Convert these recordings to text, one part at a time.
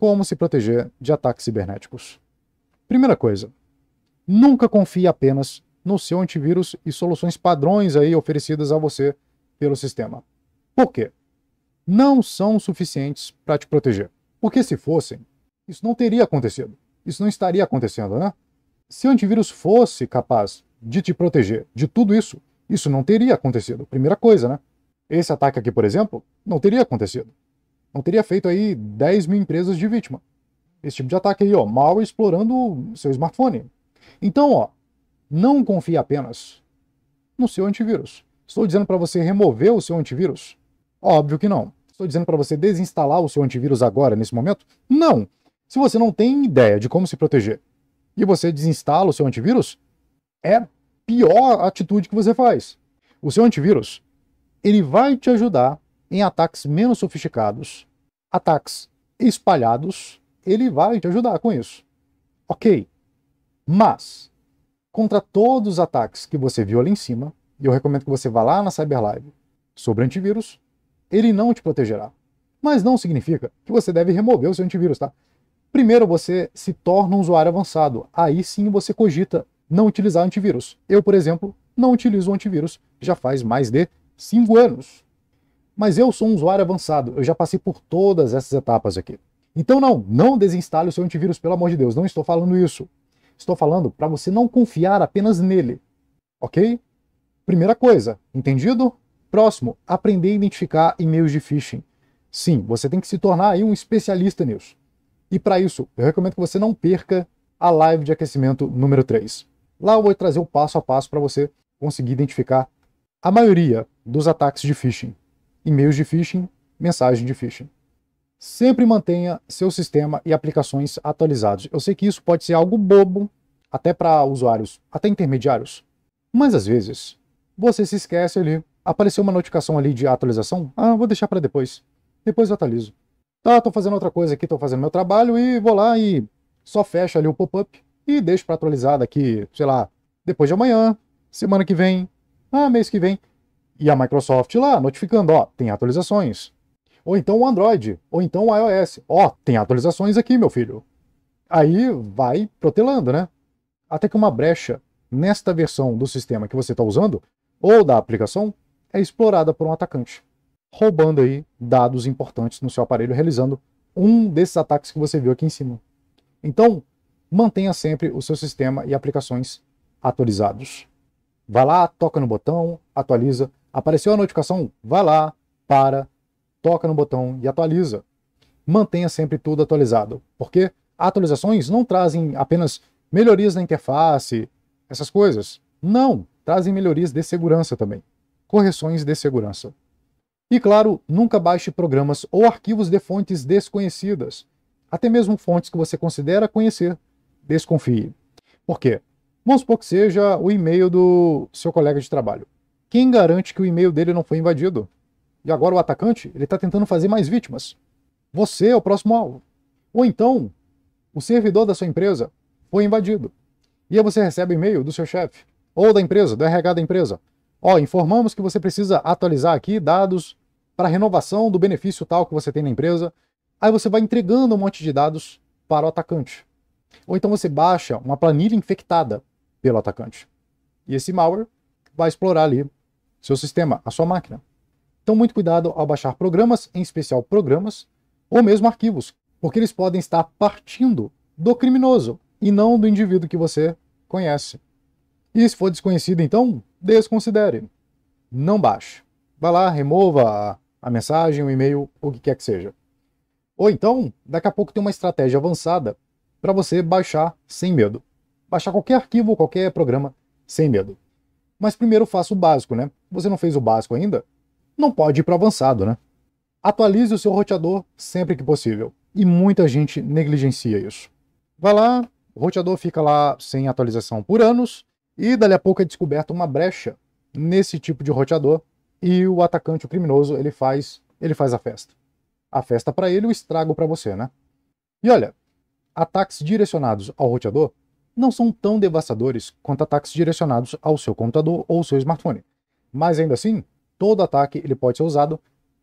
Como se proteger de ataques cibernéticos. Primeira coisa, nunca confie apenas no seu antivírus e soluções padrões aí oferecidas a você pelo sistema. Por quê? Não são suficientes para te proteger. Porque se fossem, isso não teria acontecido. Isso não estaria acontecendo, né? Se o antivírus fosse capaz de te proteger de tudo isso, isso não teria acontecido. Primeira coisa, né? Esse ataque aqui, por exemplo, não teria acontecido não teria feito aí 10 mil empresas de vítima. Esse tipo de ataque aí, ó, mal explorando seu smartphone. Então, ó, não confie apenas no seu antivírus. Estou dizendo para você remover o seu antivírus? Óbvio que não. Estou dizendo para você desinstalar o seu antivírus agora, nesse momento? Não. Se você não tem ideia de como se proteger e você desinstala o seu antivírus, é pior atitude que você faz. O seu antivírus, ele vai te ajudar em ataques menos sofisticados, ataques espalhados, ele vai te ajudar com isso. Ok. Mas, contra todos os ataques que você viu ali em cima, e eu recomendo que você vá lá na Cyberlive sobre antivírus, ele não te protegerá. Mas não significa que você deve remover o seu antivírus, tá? Primeiro você se torna um usuário avançado, aí sim você cogita não utilizar antivírus. Eu, por exemplo, não utilizo antivírus já faz mais de 5 anos. Mas eu sou um usuário avançado, eu já passei por todas essas etapas aqui. Então não, não desinstale o seu antivírus, pelo amor de Deus, não estou falando isso. Estou falando para você não confiar apenas nele, ok? Primeira coisa, entendido? Próximo, aprender a identificar e-mails de phishing. Sim, você tem que se tornar aí um especialista nisso. E para isso, eu recomendo que você não perca a live de aquecimento número 3. Lá eu vou trazer o passo a passo para você conseguir identificar a maioria dos ataques de phishing e-mails de phishing, mensagem de phishing. Sempre mantenha seu sistema e aplicações atualizados. Eu sei que isso pode ser algo bobo, até para usuários, até intermediários, mas às vezes você se esquece ali, apareceu uma notificação ali de atualização, ah, vou deixar para depois, depois eu atualizo. Tá, tô fazendo outra coisa aqui, tô fazendo meu trabalho e vou lá e só fecho ali o pop-up e deixo para atualizar daqui, sei lá, depois de amanhã, semana que vem, ah, mês que vem. E a Microsoft lá notificando, ó, tem atualizações. Ou então o Android, ou então o iOS. Ó, tem atualizações aqui, meu filho. Aí vai protelando, né? Até que uma brecha nesta versão do sistema que você está usando, ou da aplicação, é explorada por um atacante, roubando aí dados importantes no seu aparelho, realizando um desses ataques que você viu aqui em cima. Então, mantenha sempre o seu sistema e aplicações atualizados. Vai lá, toca no botão, atualiza, Apareceu a notificação? Vai lá, para, toca no botão e atualiza. Mantenha sempre tudo atualizado, porque atualizações não trazem apenas melhorias na interface, essas coisas. Não, trazem melhorias de segurança também. Correções de segurança. E claro, nunca baixe programas ou arquivos de fontes desconhecidas. Até mesmo fontes que você considera conhecer. Desconfie. Por quê? Vamos supor que seja o e-mail do seu colega de trabalho. Quem garante que o e-mail dele não foi invadido? E agora o atacante, ele está tentando fazer mais vítimas. Você é o próximo alvo. Ou então, o servidor da sua empresa foi invadido. E aí você recebe e-mail do seu chefe, ou da empresa, do RH da empresa. Ó, oh, informamos que você precisa atualizar aqui dados para renovação do benefício tal que você tem na empresa. Aí você vai entregando um monte de dados para o atacante. Ou então você baixa uma planilha infectada pelo atacante. E esse malware vai explorar ali seu sistema, a sua máquina. Então, muito cuidado ao baixar programas, em especial programas, ou mesmo arquivos, porque eles podem estar partindo do criminoso e não do indivíduo que você conhece. E se for desconhecido, então, desconsidere. Não baixe. Vá lá, remova a mensagem, o e-mail, o que quer que seja. Ou então, daqui a pouco tem uma estratégia avançada para você baixar sem medo. Baixar qualquer arquivo, qualquer programa sem medo. Mas primeiro faça o básico, né? Você não fez o básico ainda? Não pode ir para avançado, né? Atualize o seu roteador sempre que possível. E muita gente negligencia isso. Vai lá, o roteador fica lá sem atualização por anos, e dali a pouco é descoberta uma brecha nesse tipo de roteador, e o atacante, o criminoso, ele faz, ele faz a festa. A festa para ele, o estrago para você, né? E olha, ataques direcionados ao roteador não são tão devastadores quanto ataques direcionados ao seu computador ou seu smartphone. Mas ainda assim, todo ataque ele pode ser usado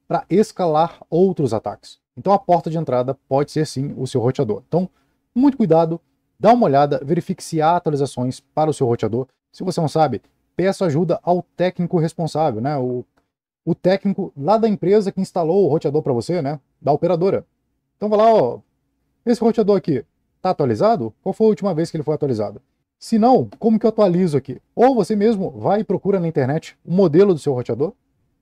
para escalar outros ataques. Então a porta de entrada pode ser sim o seu roteador. Então, muito cuidado, dá uma olhada, verifique se há atualizações para o seu roteador. Se você não sabe, peça ajuda ao técnico responsável, né? O, o técnico lá da empresa que instalou o roteador para você, né? Da operadora. Então vai lá, ó, esse roteador aqui, Está atualizado? Qual foi a última vez que ele foi atualizado? Se não, como que eu atualizo aqui? Ou você mesmo vai e procura na internet o modelo do seu roteador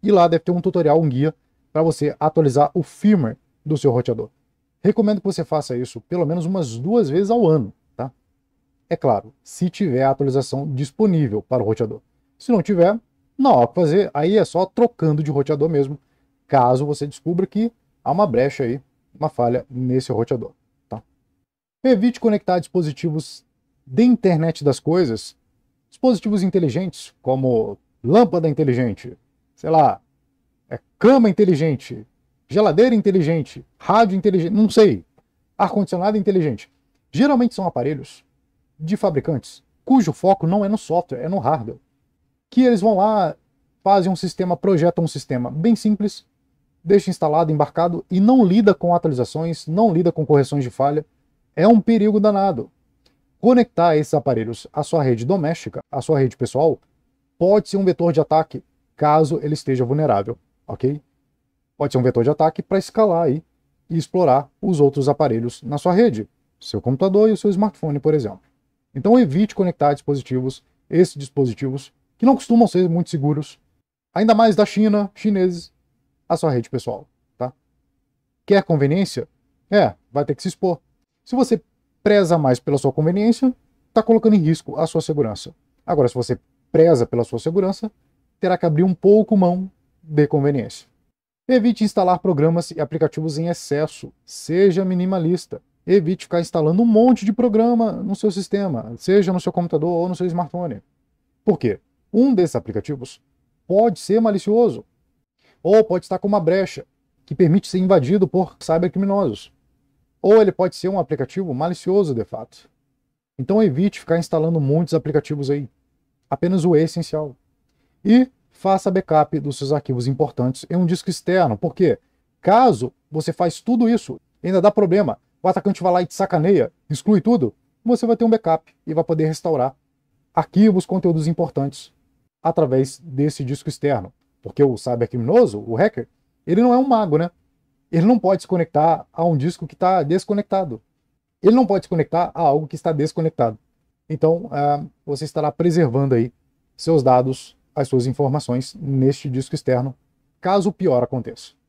e lá deve ter um tutorial, um guia para você atualizar o firmware do seu roteador. Recomendo que você faça isso pelo menos umas duas vezes ao ano, tá? É claro, se tiver a atualização disponível para o roteador. Se não tiver, não há o que fazer, aí é só trocando de roteador mesmo, caso você descubra que há uma brecha aí, uma falha nesse roteador. Evite conectar dispositivos de internet das coisas, dispositivos inteligentes, como lâmpada inteligente, sei lá, é cama inteligente, geladeira inteligente, rádio inteligente, não sei, ar-condicionado inteligente. Geralmente são aparelhos de fabricantes cujo foco não é no software, é no hardware. Que eles vão lá, fazem um sistema, projetam um sistema bem simples, deixa instalado, embarcado e não lida com atualizações, não lida com correções de falha é um perigo danado. Conectar esses aparelhos à sua rede doméstica, à sua rede pessoal, pode ser um vetor de ataque caso ele esteja vulnerável, ok? Pode ser um vetor de ataque para escalar aí e explorar os outros aparelhos na sua rede, seu computador e o seu smartphone, por exemplo. Então evite conectar dispositivos, esses dispositivos, que não costumam ser muito seguros, ainda mais da China, chineses, à sua rede pessoal, tá? Quer conveniência? É, vai ter que se expor. Se você preza mais pela sua conveniência, está colocando em risco a sua segurança. Agora, se você preza pela sua segurança, terá que abrir um pouco mão de conveniência. Evite instalar programas e aplicativos em excesso. Seja minimalista. Evite ficar instalando um monte de programa no seu sistema, seja no seu computador ou no seu smartphone. Por quê? Um desses aplicativos pode ser malicioso ou pode estar com uma brecha que permite ser invadido por cybercriminosos ou ele pode ser um aplicativo malicioso de fato. Então evite ficar instalando muitos aplicativos aí. Apenas o essencial. E faça backup dos seus arquivos importantes em um disco externo, porque caso você faz tudo isso, ainda dá problema, o atacante vai lá e te sacaneia, exclui tudo, você vai ter um backup e vai poder restaurar arquivos, conteúdos importantes através desse disco externo. Porque o cybercriminoso, o hacker, ele não é um mago, né? Ele não pode se conectar a um disco que está desconectado. Ele não pode se conectar a algo que está desconectado. Então, uh, você estará preservando aí seus dados, as suas informações neste disco externo, caso o pior aconteça.